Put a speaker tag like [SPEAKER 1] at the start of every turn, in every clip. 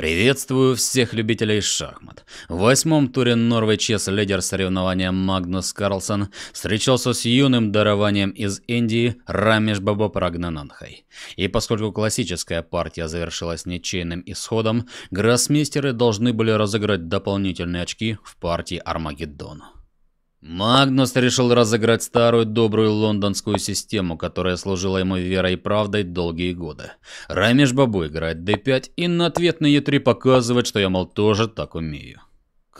[SPEAKER 1] Приветствую всех любителей шахмат. В восьмом туре Норвич лидер соревнования Магнус Карлсон встречался с юным дарованием из Индии Рамеш Бабо Прагнананхой. И поскольку классическая партия завершилась ничейным исходом, гроссмейстеры должны были разыграть дополнительные очки в партии Армагеддон. Магнус решил разыграть старую добрую лондонскую систему, которая служила ему верой и правдой долгие годы. Рамиш Бабу играет d5 и на ответные e3 показывает, что я, мол, тоже так умею.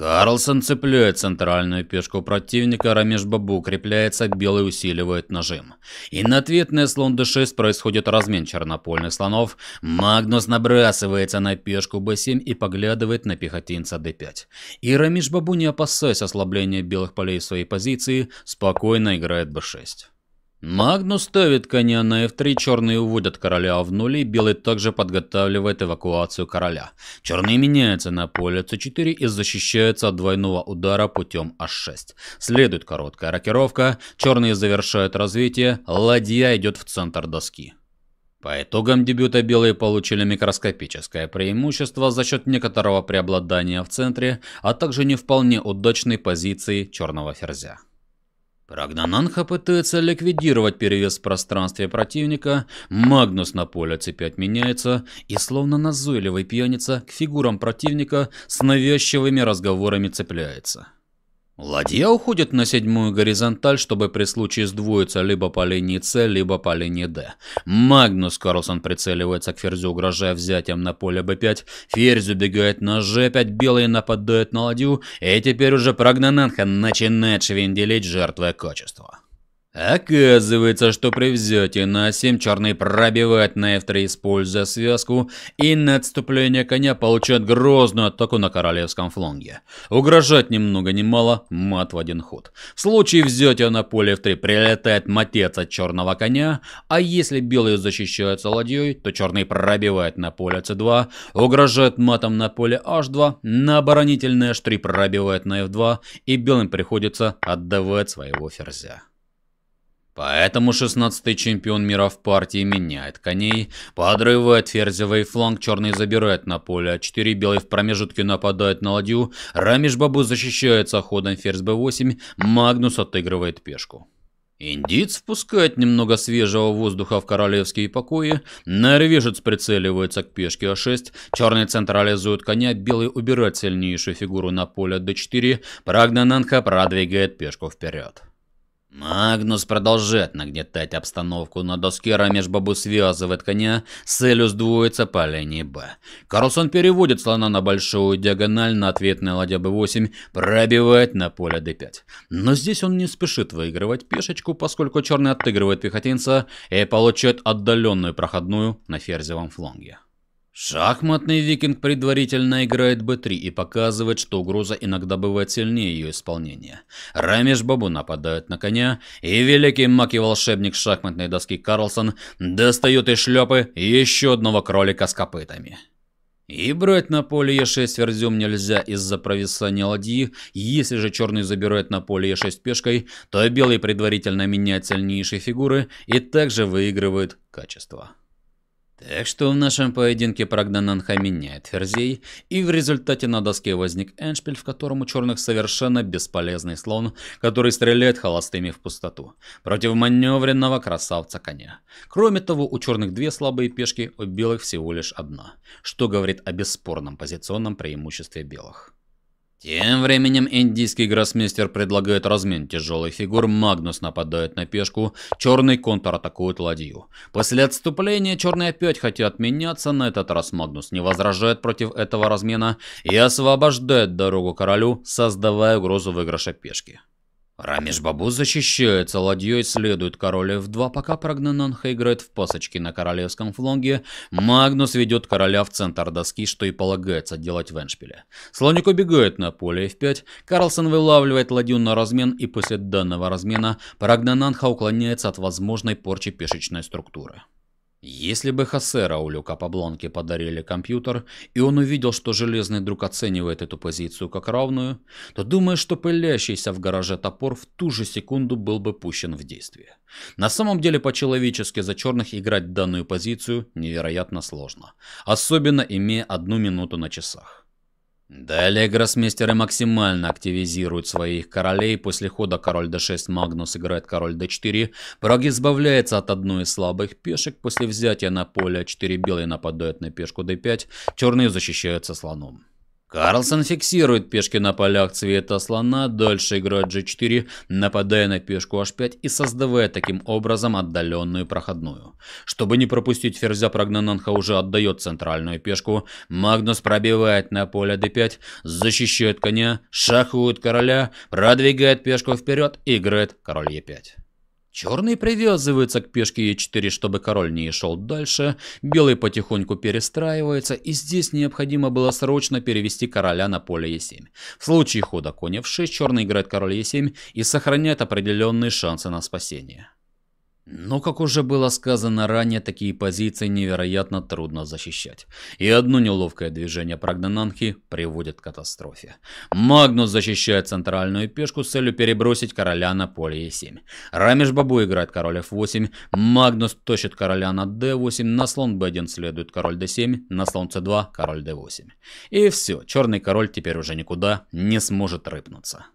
[SPEAKER 1] Карлсон цепляет центральную пешку противника, рамеш бабу укрепляется, белый усиливает нажим. И на ответное слон d6 происходит размен чернопольных слонов. Магнус набрасывается на пешку b7 и поглядывает на пехотинца d5. И рамеш бабу, не опасаясь ослабления белых полей своей позиции, спокойно играет b6. Магнус ставит коня на f3, черные уводят короля в нули, белый также подготавливает эвакуацию короля. Черные меняются на поле c4 и защищаются от двойного удара путем h6. Следует короткая рокировка, черные завершают развитие, ладья идет в центр доски. По итогам дебюта белые получили микроскопическое преимущество за счет некоторого преобладания в центре, а также не вполне удачной позиции черного ферзя. Рагнананха пытается ликвидировать перевес в пространстве противника, Магнус на поле C5 меняется, и словно назойливый пьяница к фигурам противника с навязчивыми разговорами цепляется. Ладья уходит на седьмую горизонталь, чтобы при случае сдвоиться либо по линии С, либо по линии Д. Магнус Карлсон прицеливается к Ферзю, угрожая взятием на поле Б5. Ферзь убегает на Ж5, белые нападают на ладью, и теперь уже Прагнананхан начинает швинделить жертвой качества. Оказывается, что при взятии на 7 черный пробивает на F3, используя связку, и на отступление коня получает грозную атаку на королевском фланге. Угрожать ни много ни мало, мат в один ход. В случае взятия на поле F3 прилетает матец от черного коня, а если белые защищаются ладьей, то черный пробивает на поле C2, угрожает матом на поле H2, на оборонительное H3 пробивает на F2, и белым приходится отдавать своего ферзя. Поэтому шестнадцатый чемпион мира в партии меняет коней, подрывает Ферзева фланг, черный забирает на поле, а 4 белый в промежутке нападают на ладью, Рамиш Бабу защищается ходом Ферзь b8, Магнус отыгрывает пешку. Индиец впускает немного свежего воздуха в королевские покои, норвежец прицеливается к пешке А6, черный централизует коня, белый убирает сильнейшую фигуру на поле d4, Прагнананха продвигает пешку вперед. Магнус продолжает нагнетать обстановку на доске, Рамеш Бабу связывает коня, целью сдвоится по линии Б. Карлсон переводит слона на большую диагональ на ответный ладья Б8, пробивает на поле Д5. Но здесь он не спешит выигрывать пешечку, поскольку черный отыгрывает пехотинца и получает отдаленную проходную на ферзевом фланге. Шахматный викинг предварительно играет b3 и показывает, что угроза иногда бывает сильнее ее исполнения. Рамеш Бабу нападает на коня, и великий маг и волшебник шахматной доски Карлсон достает из шлепы еще одного кролика с копытами. И брать на поле e 6 верзем нельзя из-за провисания ладьи. Если же черный забирает на поле e 6 пешкой, то белый предварительно меняет сильнейшие фигуры и также выигрывает качество. Так что в нашем поединке Прагнанан меняет ферзей, и в результате на доске возник эншпиль, в котором у черных совершенно бесполезный слон, который стреляет холостыми в пустоту, против маневренного красавца коня. Кроме того, у черных две слабые пешки, у белых всего лишь одна, что говорит о бесспорном позиционном преимуществе белых. Тем временем индийский гроссмейстер предлагает размен тяжелых фигур, Магнус нападает на пешку, черный контратакует ладью. После отступления черные опять хотят меняться, на этот раз Магнус не возражает против этого размена и освобождает дорогу королю, создавая угрозу выигрыша пешки. Рамиш Бабу защищается, ладьей следует король f2, пока Прогненанха играет в пасочки на королевском фланге, Магнус ведет короля в центр доски, что и полагается делать в эншпиле. Слоник убегает на поле f5, Карлсон вылавливает ладью на размен и после данного размена Прогненанха уклоняется от возможной порчи пешечной структуры. Если бы Хосе Раулю Капаблонке подарили компьютер, и он увидел, что Железный друг оценивает эту позицию как равную, то думаю, что пылящийся в гараже топор в ту же секунду был бы пущен в действие. На самом деле по-человечески за черных играть данную позицию невероятно сложно, особенно имея одну минуту на часах. Далее гроссмейстеры максимально активизируют своих королей. После хода король d6 Магнус играет король d4. Враг избавляется от одной из слабых пешек. После взятия на поле 4 белые нападают на пешку d5. Черные защищаются слоном. Карлсон фиксирует пешки на полях цвета слона, дальше играет g4, нападая на пешку h5 и создавая таким образом отдаленную проходную. Чтобы не пропустить ферзя, Прогнананха уже отдает центральную пешку, Магнус пробивает на поле d5, защищает коня, шахует короля, продвигает пешку вперед и играет король e5. Черный привязывается к пешке Е4, чтобы король не шел дальше, белый потихоньку перестраивается, и здесь необходимо было срочно перевести короля на поле Е7. В случае хода коня в 6 черный играет король Е7 и сохраняет определенные шансы на спасение. Но, как уже было сказано ранее, такие позиции невероятно трудно защищать. И одно неловкое движение Прагнананхи приводит к катастрофе. Магнус защищает центральную пешку с целью перебросить короля на поле Е7. Рамиш Бабу играет король F8, Магнус тащит короля на D8, на слон B1 следует король D7, на слон C2 король D8. И все, черный король теперь уже никуда не сможет рыпнуться.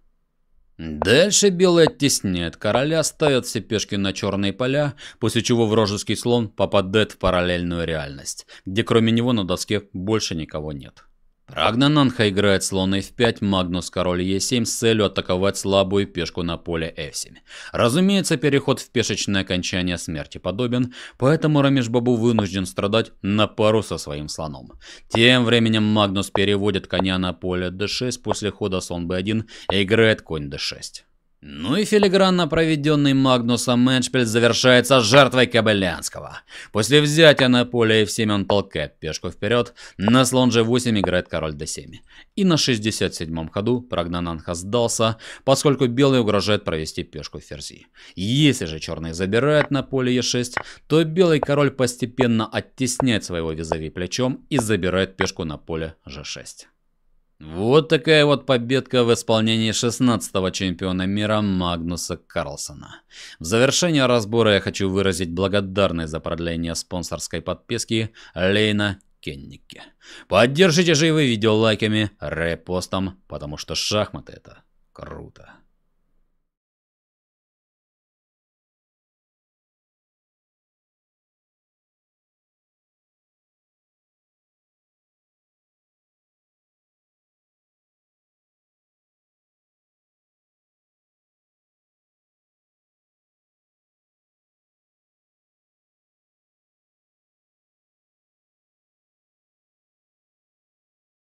[SPEAKER 1] Дальше белый оттесняют короля, ставят все пешки на черные поля, после чего вражеский слон попадает в параллельную реальность, где кроме него на доске больше никого нет. Рагнананха играет слон f5, Магнус король e7 с целью атаковать слабую пешку на поле f7. Разумеется, переход в пешечное окончание смерти подобен, поэтому Рамиш Бабу вынужден страдать на пару со своим слоном. Тем временем Магнус переводит коня на поле d6 после хода слон b1 и играет конь d6. Ну и филигранно проведенный Магнусом Меншпель завершается жертвой Кабелянского. После взятия на поле F7 он толкает пешку вперед, на слон G8 играет король D7. И на 67-м ходу Прагнананха сдался, поскольку белый угрожает провести пешку ферзи. Если же черный забирает на поле E6, то белый король постепенно оттесняет своего визави плечом и забирает пешку на поле G6. Вот такая вот победка в исполнении 16-го чемпиона мира Магнуса Карлсона. В завершение разбора я хочу выразить благодарность за продление спонсорской подписки Лейна Кеннике. Поддержите же и вы видео лайками, репостом, потому что шахматы это круто.